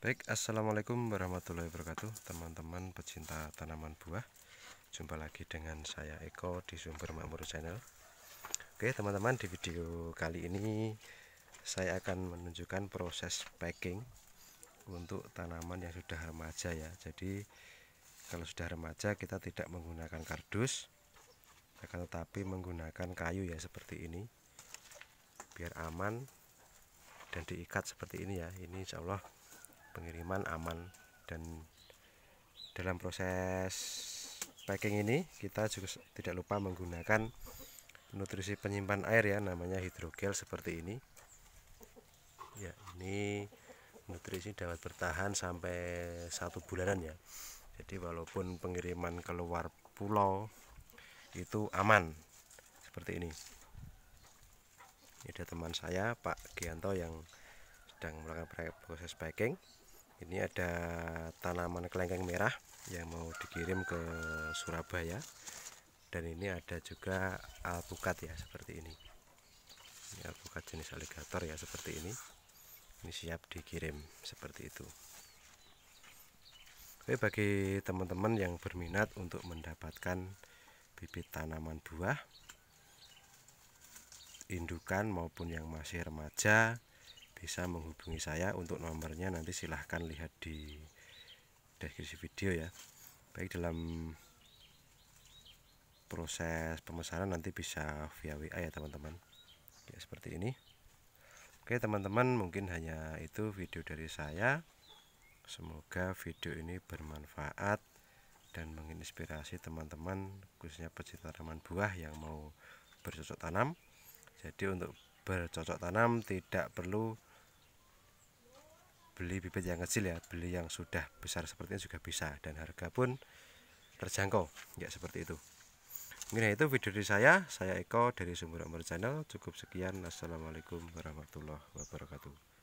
Baik, Assalamualaikum warahmatullahi wabarakatuh Teman-teman pecinta tanaman buah Jumpa lagi dengan saya Eko di Sumber Makmur Channel Oke teman-teman di video kali ini Saya akan menunjukkan proses packing Untuk tanaman yang sudah remaja ya Jadi kalau sudah remaja kita tidak menggunakan kardus Akan tetapi menggunakan kayu ya seperti ini Biar aman dan diikat seperti ini ya Ini insya Allah pengiriman aman dan dalam proses packing ini kita juga tidak lupa menggunakan nutrisi penyimpan air ya namanya hidrogel seperti ini ya ini nutrisi dapat bertahan sampai satu bulanan ya jadi walaupun pengiriman keluar pulau itu aman seperti ini ini ada teman saya Pak Gianto yang sedang melakukan proses packing ini ada tanaman kelengkeng merah yang mau dikirim ke Surabaya dan ini ada juga alpukat ya seperti ini ini alpukat jenis alligator ya seperti ini ini siap dikirim seperti itu Oke bagi teman-teman yang berminat untuk mendapatkan bibit tanaman buah indukan maupun yang masih remaja bisa menghubungi saya untuk nomornya nanti silahkan lihat di deskripsi video ya baik dalam proses pemesanan nanti bisa via WA ya teman-teman ya seperti ini Oke teman-teman mungkin hanya itu video dari saya Semoga video ini bermanfaat dan menginspirasi teman-teman khususnya pecinta tanaman buah yang mau bercocok tanam jadi untuk bercocok tanam tidak perlu beli bibit yang kecil ya beli yang sudah besar seperti ini juga bisa dan harga pun terjangkau ya seperti itu mungkin ya itu video dari saya saya Eko dari Sumber Amber Channel cukup sekian assalamualaikum warahmatullahi wabarakatuh